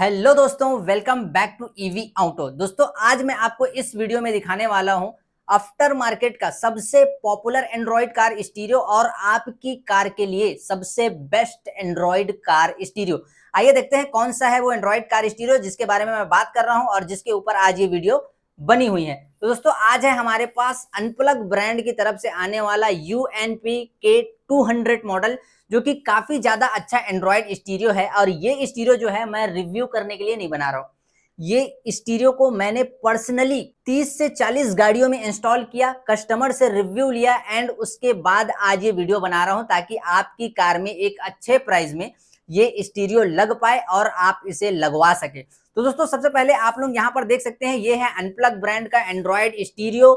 Hello दोस्तों welcome back to EV auto दोस्तों आज मैं आपको इस वीडियो में दिखाने वाला हूं आफ्टर मार्केट का सबसे पॉपुलर एंड्रॉइड कार स्टीरियो और आपकी कार के लिए सबसे बेस्ट एंड्रॉइड कार स्टीरियो आइए देखते हैं कौन सा है वो एंड्रॉइड कार स्टीरियो जिसके बारे में मैं बात कर रहा हूं और जिसके ऊपर आज ये वीडियो बनी हुई है तो दोस्तों आज है हमारे पास अनप्लग ब्रांड की तरफ से आने वाला यू एन पी के टू हंड्रेड मॉडल जो कि काफी ज्यादा अच्छा एंड्रॉयड स्टीरियो है और ये स्टीरियो जो है मैं रिव्यू करने के लिए नहीं बना रहा हूँ ये स्टीरियो को मैंने पर्सनली 30 से 40 गाड़ियों में इंस्टॉल किया कस्टमर से रिव्यू लिया एंड उसके बाद आज ये वीडियो बना रहा हूं ताकि आपकी कार में एक अच्छे प्राइस में ये स्टीरियो लग पाए और आप इसे लगवा सके तो दोस्तों सबसे पहले आप लोग यहाँ पर देख सकते हैं ये है अनप्लग ब्रांड का Android stereo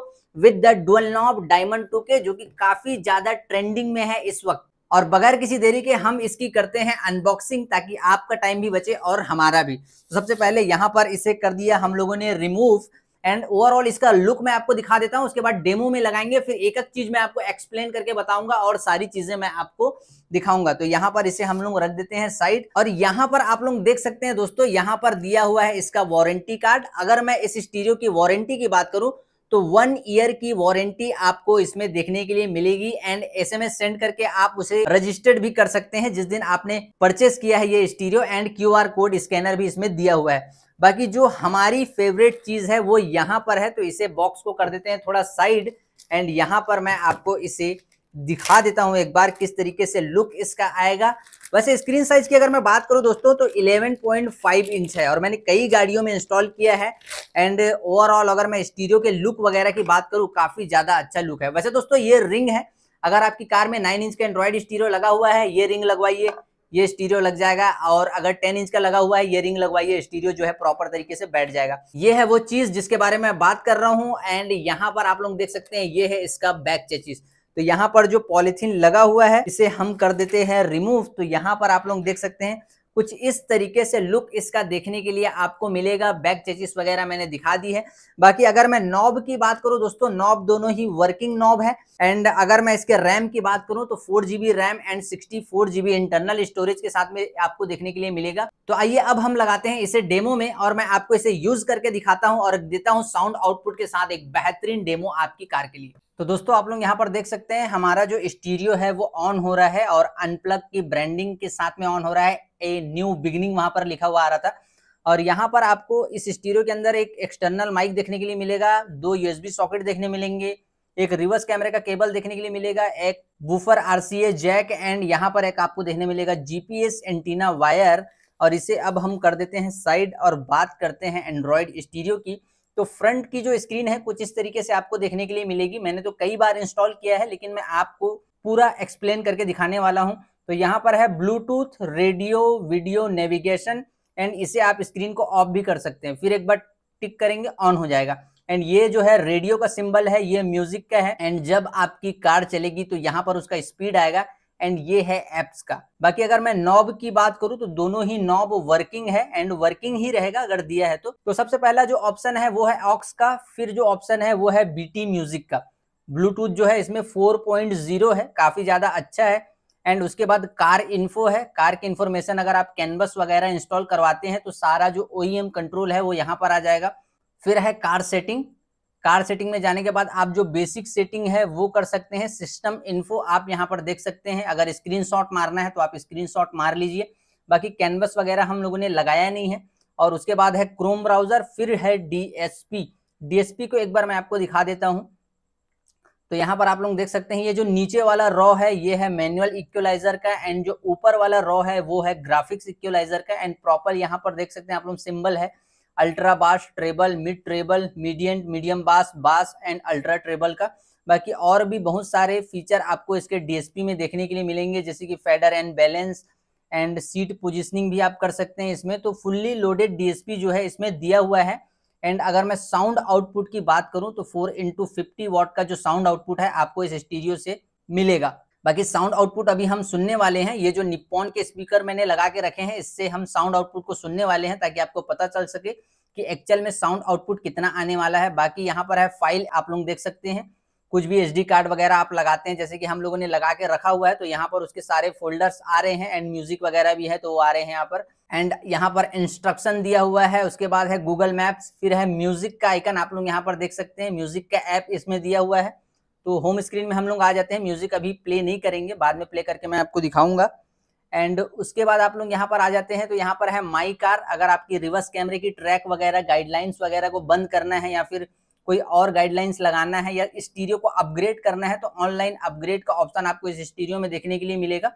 with the dual knob diamond two K जो कि काफी ज्यादा ट्रेंडिंग में है इस वक्त और बगैर किसी देरी के हम इसकी करते हैं अनबॉक्सिंग ताकि आपका टाइम भी बचे और हमारा भी तो सबसे पहले यहाँ पर इसे कर दिया हम लोगों ने रिमूव एंड ओवरऑल इसका लुक मैं आपको दिखा देता हूँ उसके बाद डेमो में लगाएंगे फिर एक एक चीज मैं आपको एक्सप्लेन करके बताऊंगा और सारी चीजें मैं आपको दिखाऊंगा तो यहाँ पर इसे हम लोग रख देते हैं साइड और यहाँ पर आप लोग देख सकते हैं दोस्तों यहाँ पर दिया हुआ है इसका वारंटी कार्ड अगर मैं इस स्टीरियो की वारंटी की बात करूँ तो वन ईयर की वारंटी आपको इसमें देखने के लिए मिलेगी एंड एसएमएस सेंड करके आप उसे रजिस्टर्ड भी कर सकते हैं जिस दिन आपने परचेस किया है ये stereo and QR code scanner भी इसमें दिया हुआ है बाकी जो हमारी फेवरेट चीज है वो यहाँ पर है तो इसे बॉक्स को कर देते हैं थोड़ा साइड एंड यहाँ पर मैं आपको इसे दिखा देता हूं एक बार किस तरीके से लुक इसका आएगा वैसे स्क्रीन साइज की अगर मैं बात करूं दोस्तों तो 11.5 इंच है और मैंने कई गाड़ियों में इंस्टॉल किया है एंड ओवरऑल अगर मैं स्टीरियो के लुक वगैरह की बात करूं काफ़ी ज़्यादा अच्छा लुक है वैसे दोस्तों ये रिंग है अगर आपकी कार में नाइन इंच का एंड्रॉयड स्टीरियो लगा हुआ है ये रिंग लगवाइए ये स्टीरियो लग जाएगा और अगर टेन इंच का लगा हुआ है ये रिंग लगवाइए स्टीरियो जो है प्रॉपर तरीके से बैठ जाएगा ये है वो चीज जिसके बारे में बात कर रहा हूँ एंड यहाँ पर आप लोग देख सकते हैं ये है इसका बैक चेचिस तो यहाँ पर जो पॉलिथीन लगा हुआ है इसे हम कर देते हैं रिमूव तो यहाँ पर आप लोग देख सकते हैं कुछ इस तरीके से लुक इसका देखने के लिए आपको मिलेगा बैक चेचिस वगैरह मैंने दिखा दी है बाकी अगर मैं नॉब की बात करूं दोस्तों नॉब दोनों ही वर्किंग नॉब है एंड अगर मैं इसके रैम की बात करूं तो four GB RAM and sixty four GB internal storage के साथ में आपको देखने के लिए मिलेगा तो आइए अब हम लगाते हैं इसे डेमो में और मैं आपको इसे यूज करके दिखाता हूँ और देता हूँ साउंड आउटपुट के साथ एक बेहतरीन डेमो आपकी कार के लिए तो दोस्तों आप लोग यहाँ पर देख सकते हैं हमारा जो स्टीरियो है वो ऑन हो रहा है और अनप्लग की ब्रांडिंग के साथ में ऑन हो रहा है ए न्यू बिगनिंग वहां पर लिखा हुआ आ रहा था और यहाँ पर आपको इस स्टीरियो के अंदर एक एक्सटर्नल माइक देखने के लिए मिलेगा दो यूएसबी सॉकेट देखने मिलेंगे एक रिवर्स कैमरे का केबल देखने के लिए मिलेगा एक बुफर आरसीए जैक एंड यहाँ पर एक आपको देखने मिलेगा जीपीएस एंटीना वायर और इसे अब हम कर देते हैं साइड और बात करते हैं एंड्रॉयड स्टीरियो की तो फ्रंट की जो स्क्रीन है कुछ इस तरीके से आपको देखने के लिए मिलेगी मैंने तो कई बार इंस्टॉल किया है लेकिन मैं आपको पूरा एक्सप्लेन करके दिखाने वाला हूं तो यहाँ पर है Bluetooth radio video navigation and इसे आप स्क्रीन को ऑफ भी कर सकते हैं फिर एक बार टिक करेंगे ऑन हो जाएगा एंड ये जो है रेडियो का सिंबल है ये म्यूजिक का है एंड जब आपकी कार चलेगी तो यहाँ पर उसका स्पीड आएगा एंड ये है एप्स का बाकी अगर मैं नॉब की बात करूं तो दोनों ही नॉब वर्किंग है एंड वर्किंग ही रहेगा अगर दिया है तो तो सबसे पहला जो ऑप्शन है वो है ऑक्स का फिर जो ऑप्शन है वो है बी म्यूजिक का ब्लूटूथ जो है इसमें जीरो है काफी ज्यादा अच्छा है एंड उसके बाद कार इन्फो है कार की इन्फॉर्मेशन अगर आप कैनवस वगैरह इंस्टॉल करवाते हैं तो सारा जो ओ कंट्रोल e है वो यहाँ पर आ जाएगा फिर है कार सेटिंग कार सेटिंग में जाने के बाद आप जो बेसिक सेटिंग है वो कर सकते हैं सिस्टम इन्फो आप यहाँ पर देख सकते हैं अगर स्क्रीन मारना है तो आप स्क्रीन मार लीजिए बाकी कैनवस वगैरह हम लोगों ने लगाया नहीं है और उसके बाद है क्रोम ब्राउजर फिर है डीएसपी डीएसपी को एक बार मैं आपको दिखा देता हूँ तो यहाँ पर आप लोग देख सकते हैं ये जो नीचे वाला रॉ है ये है मैनुअल इक्वलाइजर का एंड जो ऊपर वाला रॉ है वो है ग्राफिक्स इक्वलाइजर का एंड प्रॉपर यहाँ पर देख सकते हैं आप लोग सिंबल है ultra bass treble mid treble medium medium bass bass and ultra treble का बाकी और भी बहुत सारे फीचर आपको इसके डीएसपी में देखने के लिए मिलेंगे जैसे कि fader and balance and seat positioning भी आप कर सकते हैं इसमें तो फुल्ली लोडेड डीएसपी जो है इसमें दिया हुआ है एंड अगर मैं साउंड आउटपुट की बात करूं तो फोर इंटू फिफ्टी वॉट का जो साउंड आउटपुट है आपको इस स्टीरियो से मिलेगा बाकी साउंड आउटपुट अभी हम सुनने वाले हैं ये जो निप्पॉन के स्पीकर मैंने लगा के रखे हैं इससे हम साउंड आउटपुट को सुनने वाले हैं ताकि आपको पता चल सके कि एक्चुअल में साउंड आउटपुट कितना आने वाला है बाकी यहाँ पर है फाइल आप लोग देख सकते हैं कुछ भी एसडी कार्ड वगैरह आप लगाते हैं जैसे कि हम लोगों ने लगा के रखा हुआ है तो यहाँ पर उसके सारे फोल्डर्स आ रहे हैं एंड म्यूजिक वगैरह भी है तो वो आ रहे हैं यहाँ पर एंड यहाँ पर इंस्ट्रक्शन दिया हुआ है उसके बाद है गूगल मैप्स फिर है म्यूजिक का आइकन आप लोग यहाँ पर देख सकते हैं म्यूजिक का ऐप इसमें दिया हुआ है तो होम स्क्रीन में हम लोग आ जाते हैं म्यूजिक अभी प्ले नहीं करेंगे बाद में प्ले करके मैं आपको दिखाऊंगा एंड उसके बाद आप लोग यहाँ पर आ जाते हैं तो यहाँ पर है माई कार अगर आपकी रिवर्स कैमरे की ट्रैक वगैरह गाइडलाइंस वगैरह को बंद करना है या फिर कोई और गाइडलाइंस लगाना है या स्टीरियो को अपग्रेड करना है तो ऑनलाइन अपग्रेड का ऑप्शन आपको इस स्टीरियो में देखने के लिए मिलेगा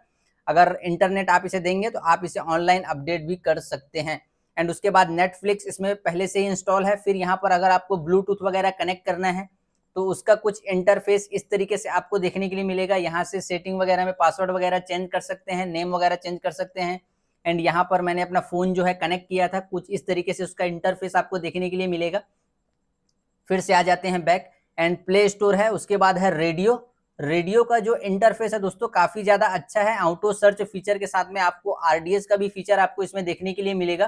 अगर इंटरनेट आप इसे देंगे तो आप इसे ऑनलाइन अपडेट भी कर सकते हैं एंड उसके बाद नेटफ्लिक्स इसमें पहले से ही इंस्टॉल है फिर यहाँ पर अगर आपको ब्लूटूथ वगैरह कनेक्ट करना है तो उसका कुछ इंटरफेस इस तरीके से आपको देखने के लिए मिलेगा यहाँ से सेटिंग वगैरह में पासवर्ड वगैरह चेंज कर सकते हैं नेम वगैरह चेंज कर सकते हैं एंड यहाँ पर मैंने अपना फ़ोन जो है कनेक्ट किया था कुछ इस तरीके से उसका इंटरफेस आपको देखने के लिए मिलेगा फिर से आ जाते हैं बैक एंड प्ले स्टोर है उसके बाद है रेडियो रेडियो का जो इंटरफेस है दोस्तों काफ़ी ज़्यादा अच्छा है ऑटो सर्च फीचर के साथ में आपको आरडीएस का भी फीचर आपको इसमें देखने के लिए मिलेगा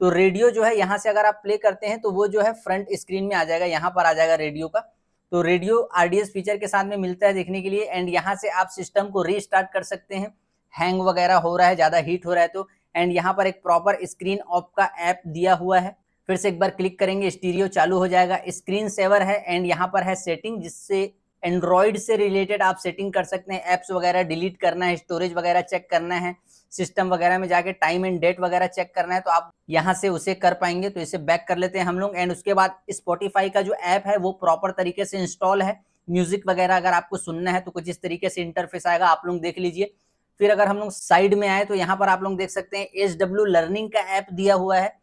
तो रेडियो जो है यहाँ से अगर आप प्ले करते हैं तो वो जो है फ्रंट स्क्रीन में आ जाएगा यहाँ पर आ जाएगा रेडियो का तो रेडियो आरडीएस फीचर के साथ में मिलता है देखने के लिए एंड यहाँ से आप सिस्टम को रीस्टार्ट कर सकते हैं हैंग वगैरह हो रहा है ज़्यादा हीट हो रहा है तो एंड यहाँ पर एक प्रॉपर स्क्रीन ऑफ का ऐप दिया हुआ है फिर से एक बार क्लिक करेंगे स्टीरियो चालू हो जाएगा स्क्रीन सेवर है एंड यहाँ पर है सेटिंग जिससे एंड्रॉयड से रिलेटेड आप सेटिंग कर सकते हैं ऐप्स वगैरह डिलीट करना है स्टोरेज वगैरह चेक करना है सिस्टम वगैरह में जाके टाइम एंड डेट वगैरह चेक करना है तो आप यहाँ से उसे कर पाएंगे तो इसे बैक कर लेते हैं हम लोग एंड उसके बाद स्पॉटिफाई का जो ऐप है वो प्रॉपर तरीके से इंस्टॉल है म्यूजिक वगैरह अगर आपको सुनना है तो कुछ इस तरीके से इंटरफेस आएगा आप लोग देख लीजिए फिर अगर हम लोग साइड में आए तो यहाँ पर आप लोग देख सकते हैं एच डब्ल्यू लर्निंग का ऐप दिया हुआ है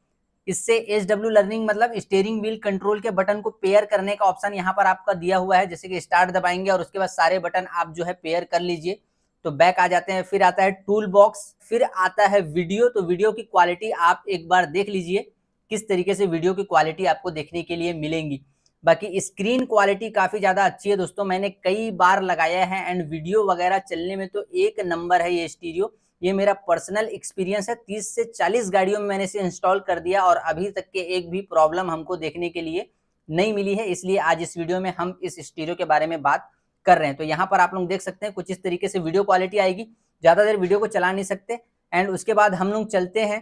इससे एच डब्ल्यू लर्निंग मतलब स्टेयरिंग व्हील कंट्रोल के बटन को पेयर करने का ऑप्शन यहाँ पर आपका दिया हुआ है जैसे कि स्टार्ट दबाएंगे और उसके बाद सारे बटन आप जो है पेयर कर लीजिए तो बैक आ जाते हैं फिर आता है टूल बॉक्स फिर आता है वीडियो तो वीडियो की क्वालिटी आप एक बार देख लीजिए किस तरीके से वीडियो की क्वालिटी आपको देखने के लिए मिलेंगी बाकी स्क्रीन क्वालिटी काफ़ी ज़्यादा अच्छी है दोस्तों मैंने कई बार लगाया है एंड वीडियो वगैरह चलने में तो एक नंबर है ये स्टीरियो ये मेरा पर्सनल एक्सपीरियंस है तीस से चालीस गाड़ियों में मैंने इसे इंस्टॉल कर दिया और अभी तक के एक भी प्रॉब्लम हमको देखने के लिए नहीं मिली है इसलिए आज इस वीडियो में हम इस स्टीरियो के बारे में बात कर रहे हैं तो यहाँ पर आप लोग देख सकते हैं कुछ इस तरीके से वीडियो क्वालिटी आएगी ज़्यादा देर वीडियो को चला नहीं सकते एंड उसके बाद हम लोग चलते हैं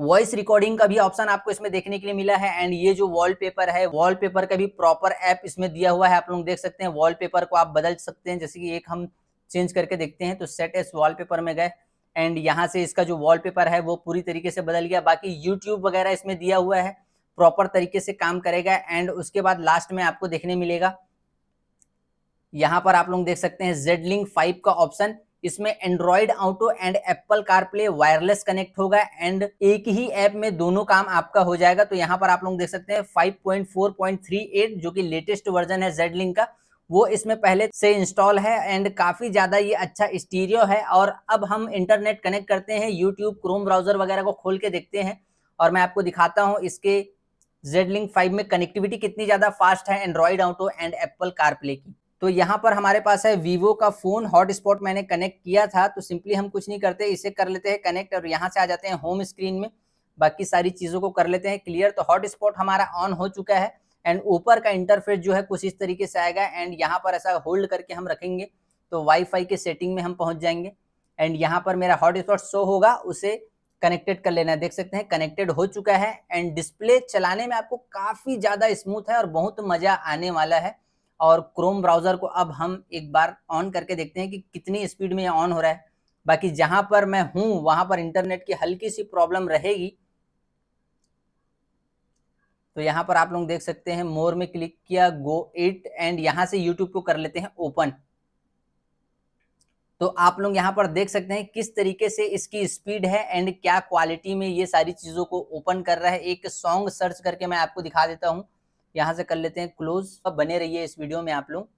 वॉइस रिकॉर्डिंग का भी ऑप्शन आपको इसमें देखने के लिए मिला है एंड ये जो वॉलपेपर है वॉलपेपर का भी प्रॉपर ऐप इसमें दिया हुआ है आप लोग देख सकते हैं वॉलपेपर को आप बदल सकते हैं जैसे कि एक हम चेंज करके देखते हैं तो सेट एस वॉलपेपर में गए एंड यहाँ से इसका जो पेपर है वो पूरी तरीके से बदल गया बाकी यूट्यूब वगैरह इसमें दिया हुआ है प्रॉपर तरीके से काम करेगा एंड उसके बाद लास्ट में आपको देखने मिलेगा यहाँ पर आप लोग देख सकते हैं जेड लिंक फाइव का ऑप्शन इसमें Android auto and Apple play wireless connect होगा एंड एक ही ऐप में दोनों काम आपका हो जाएगा तो यहाँ पर आप लोग देख सकते हैं 5.4.38 जो कि लेटेस्ट वर्जन है जेड लिंक का वो इसमें पहले से इंस्टॉल है एंड काफ़ी ज़्यादा ये अच्छा स्टीरियो है और अब हम इंटरनेट कनेक्ट करते हैं यूट्यूब क्रोम ब्राउज़र वगैरह को खोल के देखते हैं और मैं आपको दिखाता हूँ इसके जेड लिंक फाइव में कनेक्टिविटी कितनी ज़्यादा फास्ट है Android auto and Apple CarPlay की तो यहाँ पर हमारे पास है वीवो का फ़ोन हॉटस्पॉट मैंने कनेक्ट किया था तो सिंपली हम कुछ नहीं करते इसे कर लेते हैं कनेक्ट और यहाँ से आ जाते हैं होम स्क्रीन में बाकी सारी चीज़ों को कर लेते हैं क्लियर तो हॉटस्पॉट हमारा ऑन हो चुका है एंड ऊपर का इंटरफेस जो है कुछ इस तरीके से आएगा एंड यहाँ पर ऐसा होल्ड करके हम रखेंगे तो वाईफाई के सेटिंग में हम पहुँच जाएंगे एंड यहाँ पर मेरा हॉटस्पॉट शो होगा उसे कनेक्टेड कर लेना है देख सकते हैं कनेक्टेड हो चुका है एंड डिस्प्ले चलाने में आपको काफ़ी ज़्यादा स्मूथ है और बहुत मज़ा आने वाला है और क्रोम ब्राउज़र को अब हम एक बार ऑन करके देखते हैं कि कितनी स्पीड में ऑन हो रहा है बाकी जहाँ पर मैं हूँ वहाँ पर इंटरनेट की हल्की सी प्रॉब्लम रहेगी तो यहाँ पर आप लोग देख सकते हैं मोर में क्लिक किया गो इट एंड यहाँ से यूट्यूब को कर लेते हैं ओपन तो आप लोग यहाँ पर देख सकते हैं किस तरीके से इसकी स्पीड है एंड क्या क्वालिटी में ये सारी चीज़ों को ओपन कर रहा है एक सॉन्ग सर्च करके मैं आपको दिखा देता हूँ यहाँ से कर लेते हैं क्लोज बने रहिए इस वीडियो में आप लोग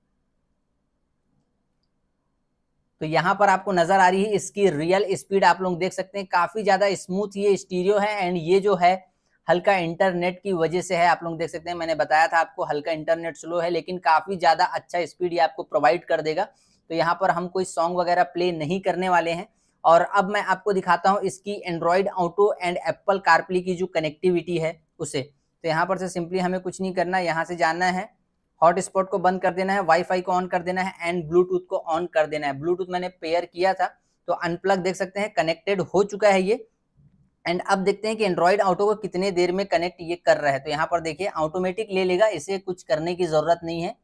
तो यहाँ पर आपको नजर आ रही है इसकी रियल स्पीड आप लोग देख सकते हैं काफी ज्यादा स्मूथ ये स्टीरियो है एंड ये जो है हल्का इंटरनेट की वजह से है आप लोग देख सकते हैं मैंने बताया था आपको हल्का इंटरनेट स्लो है लेकिन काफ़ी ज़्यादा अच्छा स्पीड ये आपको प्रोवाइड कर देगा तो यहाँ पर हम कोई सॉन्ग वगैरह प्ले नहीं करने वाले हैं और अब मैं आपको दिखाता हूँ इसकी Android auto and Apple CarPlay की जो कनेक्टिविटी है उसे तो यहाँ पर से सिंपली हमें कुछ नहीं करना यहाँ से जाना है हॉटस्पॉट को बंद कर देना है वाईफाई को ऑन कर देना है एंड ब्लूटूथ को ऑन कर देना है ब्लूटूथ मैंने पेयर किया था तो अनप्लग देख सकते हैं कनेक्टेड हो चुका है ये एंड अब देखते हैं कि एंड्रॉयड ऑटो को कितने देर में कनेक्ट ये कर रहा है तो यहाँ पर देखिए ऑटोमेटिक ले लेगा इसे कुछ करने की जरूरत नहीं है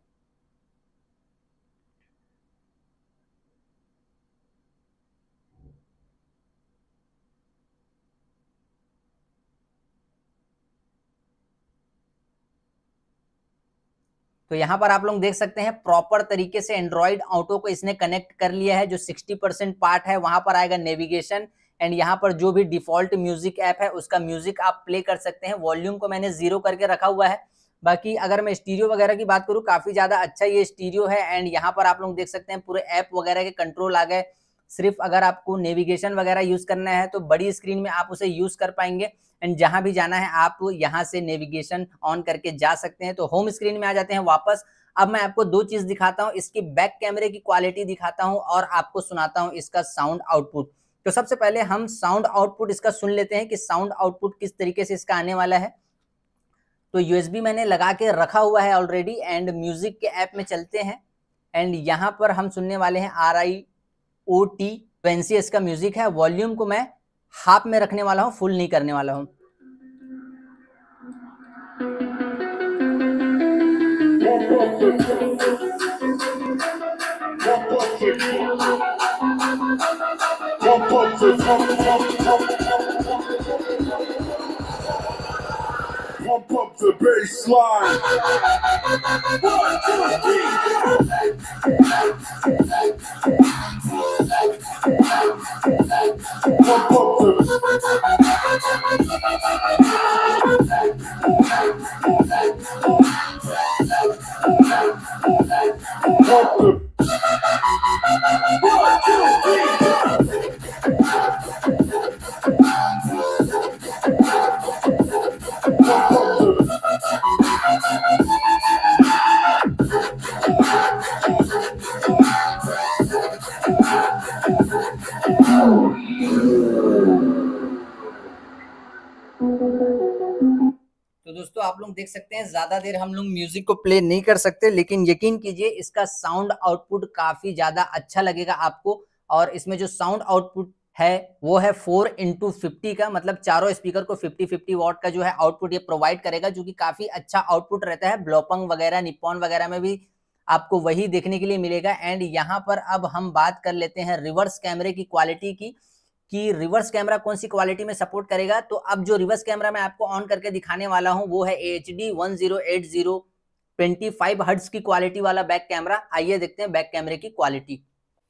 तो यहाँ पर आप लोग देख सकते हैं प्रॉपर तरीके से एंड्रॉइड ऑटो को इसने कनेक्ट कर लिया है जो 60 परसेंट पार्ट है वहां पर आएगा नेविगेशन एंड यहाँ पर जो भी डिफॉल्ट म्यूजिक ऐप है उसका म्यूजिक आप प्ले कर सकते हैं वॉल्यूम को मैंने जीरो करके रखा हुआ है बाकी अगर मैं स्टीरियो वगैरह की बात करूँ काफी ज्यादा अच्छा ये स्टीरियो है एंड यहाँ पर आप लोग देख सकते हैं पूरे ऐप वगैरह के कंट्रोल आ गए सिर्फ अगर आपको नेविगेशन वगैरह यूज करना है तो बड़ी स्क्रीन में आप उसे यूज कर पाएंगे एंड जहां भी जाना है आप यहां से नेविगेशन ऑन करके जा सकते हैं तो होम स्क्रीन में आ जाते हैं वापस अब मैं आपको दो चीज दिखाता हूँ इसकी बैक कैमरे की क्वालिटी दिखाता हूँ और आपको सुनाता हूँ इसका साउंड आउटपुट तो सबसे पहले हम साउंड आउटपुट इसका सुन लेते हैं कि साउंड आउटपुट किस तरीके से इसका आने वाला है तो यूएसबी मैंने लगा के रखा हुआ है ऑलरेडी एंड म्यूजिक के ऐप में चलते हैं एंड यहाँ पर हम सुनने वाले हैं R I O T twenty इसका म्यूजिक है वॉल्यूम को मैं हाफ में रखने वाला हूँ फुल नहीं करने वाला हूँ Thank you. Pump up the bass line. One, two, three, Pump up the तो दोस्तों आप लोग देख सकते हैं ज्यादा देर हम लोग म्यूजिक को प्ले नहीं कर सकते लेकिन यकीन कीजिए इसका साउंड आउटपुट काफी ज्यादा अच्छा लगेगा आपको और इसमें जो साउंड आउटपुट है वो है फोर इंटू फिफ्टी का मतलब चारों स्पीकर को फिफ्टी फिफ्टी वॉट का जो है आउटपुट ये प्रोवाइड करेगा जो कि काफी अच्छा आउटपुट रहता है ब्लोपंग वगैरह निपॉन वगैरह में भी आपको वही देखने के लिए मिलेगा एंड यहाँ पर अब हम बात कर लेते हैं रिवर्स कैमरे की क्वालिटी की कि रिवर्स कैमरा कौन सी क्वालिटी में सपोर्ट करेगा तो अब जो रिवर्स कैमरा मैं आपको ऑन करके दिखाने वाला हूं वो है H D one zero eight zero twenty five hertz की क्वालिटी वाला बैक कैमरा आइए देखते हैं बैक कैमरे की क्वालिटी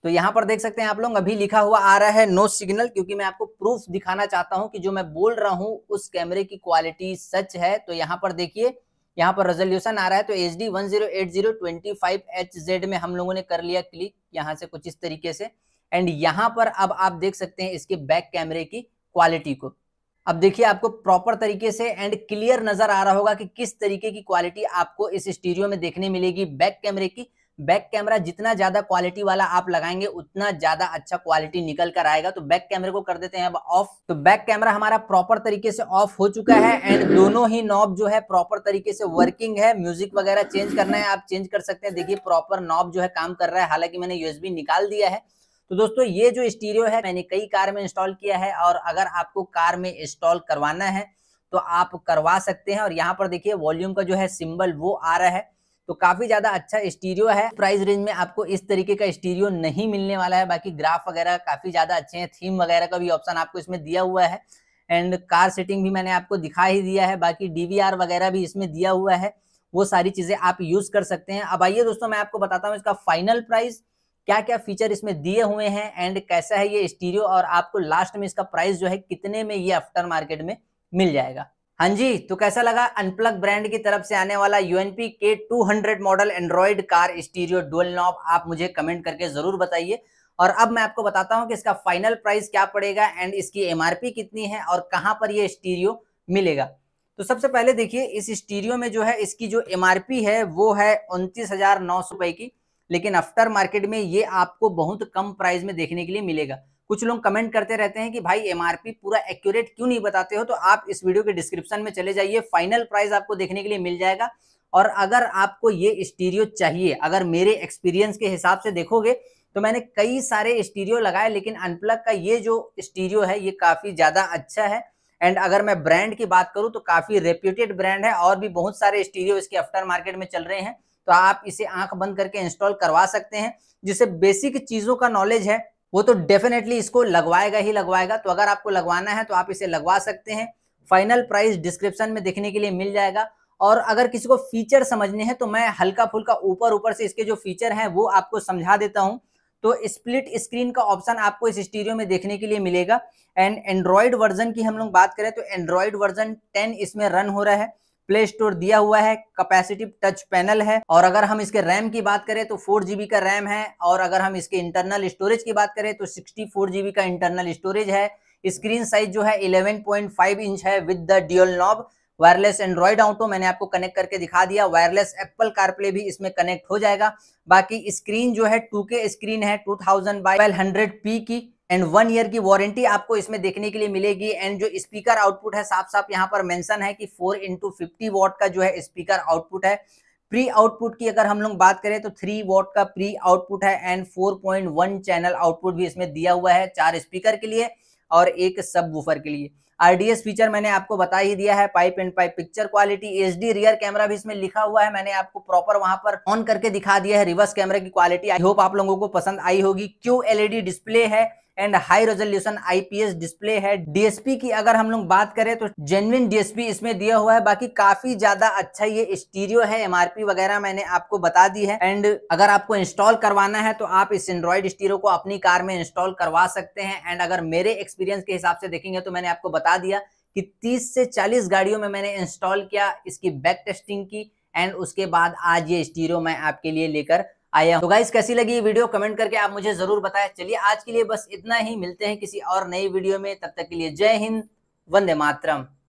तो यहाँ पर देख सकते हैं आप लोग अभी लिखा हुआ आ रहा है नो सिग्नल क्योंकि मैं आपको प्रूफ दिखाना चाहता हूँ कि जो मैं बोल रहा हूँ उस कैमरे की क्वालिटी सच है तो यहाँ पर देखिए यहाँ पर रेजोल्यूशन आ रहा है तो H D one zero eight zero twenty five H Z में हम लोगों ने कर लिया क्लिक यहाँ से कुछ इस तरीके से एंड यहां पर अब आप देख सकते हैं इसके बैक कैमरे की क्वालिटी को अब देखिए आपको प्रॉपर तरीके से एंड क्लियर नजर आ रहा होगा कि किस तरीके की क्वालिटी आपको इस स्टीरियो में देखने मिलेगी बैक कैमरे की बैक कैमरा जितना ज्यादा क्वालिटी वाला आप लगाएंगे उतना ज्यादा अच्छा क्वालिटी निकल कर आएगा तो बैक कैमरे को कर देते हैं अब ऑफ तो बैक कैमरा हमारा प्रॉपर तरीके से ऑफ हो चुका है एंड दोनों ही नॉब जो है प्रॉपर तरीके से वर्किंग है म्यूजिक वगैरह चेंज करना है आप चेंज कर सकते हैं देखिए प्रॉपर नॉब जो है काम कर रहा है हालांकि मैंने यूएसबी निकाल दिया है तो दोस्तों ये जो स्टीरियो है मैंने कई कार में इंस्टॉल किया है और अगर आपको कार में इंस्टॉल करवाना है तो आप करवा सकते हैं और यहाँ पर देखिए वॉल्यूम का जो है सिंबल वो आ रहा है तो काफी ज्यादा अच्छा स्टीरियो है प्राइस रेंज में आपको इस तरीके का स्टीरियो नहीं मिलने वाला है बाकी ग्राफ वगैरह काफी ज्यादा अच्छे हैं थीम वगैरह का भी ऑप्शन आपको इसमें दिया हुआ है एंड कार सेटिंग भी मैंने आपको दिखा ही दिया है बाकी डीवीआर वगैरह भी इसमें दिया हुआ है वो सारी चीजें आप यूज कर सकते हैं अब आइए दोस्तों मैं आपको बताता हूँ इसका फाइनल प्राइस क्या क्या फीचर इसमें दिए हुए हैं एंड कैसा है ये स्टीरियो और आपको लास्ट में इसका प्राइस जो है कितने में ये आफ्टर मार्केट में मिल जाएगा हाँ जी तो कैसा लगा अनप्लग ब्रांड की तरफ से आने वाला यूएनपी के 200 model android car stereo dual knob आप मुझे कमेंट करके जरूर बताइए और अब मैं आपको बताता हूँ कि इसका फाइनल प्राइस क्या पड़ेगा एंड इसकी एमआरपी कितनी है और कहाँ पर यह स्टीरियो मिलेगा तो सबसे पहले देखिए इस स्टीरियो में जो है इसकी जो एमआरपी है वो है उनतीस हजार नौ सौ रुपए की लेकिन अफ्टर मार्केट में ये आपको बहुत कम प्राइस में देखने के लिए मिलेगा कुछ लोग कमेंट करते रहते हैं कि भाई एमआरपी पूरा एक्यूरेट क्यों नहीं बताते हो तो आप इस वीडियो के डिस्क्रिप्शन में चले जाइए फाइनल प्राइस आपको देखने के लिए मिल जाएगा और अगर आपको ये स्टीरियो चाहिए अगर मेरे एक्सपीरियंस के हिसाब से देखोगे तो मैंने कई सारे स्टीरियो लगाए लेकिन अनप्लग का ये जो स्टीरियो है ये काफ़ी ज़्यादा अच्छा है एंड अगर मैं ब्रांड की बात करूँ तो काफ़ी रेप्यूटेड ब्रांड है और भी बहुत सारे स्टीरियो इसके आफ्टर मार्केट में चल रहे हैं तो आप इसे आंख बंद करके इंस्टॉल करवा सकते हैं जिसे बेसिक चीज़ों का नॉलेज है वो तो डेफिनेटली इसको लगवाएगा ही लगवाएगा तो अगर आपको लगवाना है तो आप इसे लगवा सकते हैं फाइनल प्राइस डिस्क्रिप्शन में देखने के लिए मिल जाएगा और अगर किसी को फीचर समझने हैं तो मैं हल्का फुल्का ऊपर ऊपर से इसके जो फीचर हैं वो आपको समझा देता हूँ तो स्प्लिट स्क्रीन का ऑप्शन आपको इस स्टीरियो में देखने के लिए मिलेगा एंड एंड्रॉयड वर्जन की हम लोग बात करें तो एंड्रॉयड वर्जन 10 इसमें रन हो रहा है प्ले स्टोर दिया हुआ है कैपेसिटिव टच पैनल है और अगर हम इसके रैम की बात करें तो फोर जीबी का रैम है और अगर हम इसके इंटरनल स्टोरेज की बात करें तो सिक्सटी फोर जीबी का इंटरनल स्टोरेज है स्क्रीन साइज जो है इलेवन पॉइंट फाइव इंच है with the dual knob wireless android auto मैंने आपको कनेक्ट करके दिखा दिया वायरलेस एप्पल कारप्ले भी इसमें कनेक्ट हो जाएगा बाकी स्क्रीन जो है के स्क्रीन है टू ट्वेल्व हंड्रेड पी की एंड वन ईयर की वारंटी आपको इसमें देखने के लिए मिलेगी एंड जो स्पीकर आउटपुट है साफ साफ यहाँ पर मेंशन है कि फोर इंटू फिफ्टी वॉट का जो है स्पीकर आउटपुट है प्री आउटपुट की अगर हम लोग बात करें तो थ्री वॉट का प्री आउटपुट है and four point one channel output भी इसमें दिया हुआ है चार स्पीकर के लिए और एक सब वूफर के लिए आरडीएस फीचर मैंने आपको बता ही दिया है PIP and PIP picture quality HD rear camera भी इसमें लिखा हुआ है मैंने आपको प्रॉपर वहां पर ऑन करके दिखा दिया है रिवर्स कैमरा की क्वालिटी आई होप आप लोगों को पसंद आई होगी क्यू एलईडी डिस्प्ले है and high resolution IPS display है डीएसपी की अगर हम लोग बात करें तो जेनविन डीएसपी इसमें दिया हुआ है बाकी काफी ज्यादा अच्छा ये स्टीरियो है एमआरपी वगैरह मैंने आपको बता दी है एंड अगर आपको इंस्टॉल करवाना है तो आप इस एंड्रॉइड स्टीरियो को अपनी कार में इंस्टॉल करवा सकते हैं एंड अगर मेरे एक्सपीरियंस के हिसाब से देखेंगे तो मैंने आपको बता दिया कि 30 से 40 गाड़ियों में मैंने इंस्टॉल किया इसकी बैक टेस्टिंग की एंड उसके बाद आज ये स्टीरियो मैं आपके लिए लेकर आया तो गाइस कैसी लगी वीडियो कमेंट करके आप मुझे जरूर बताएं चलिए आज के लिए बस इतना ही मिलते हैं किसी और नई वीडियो में तब तक के लिए जय हिंद वंदे मातरम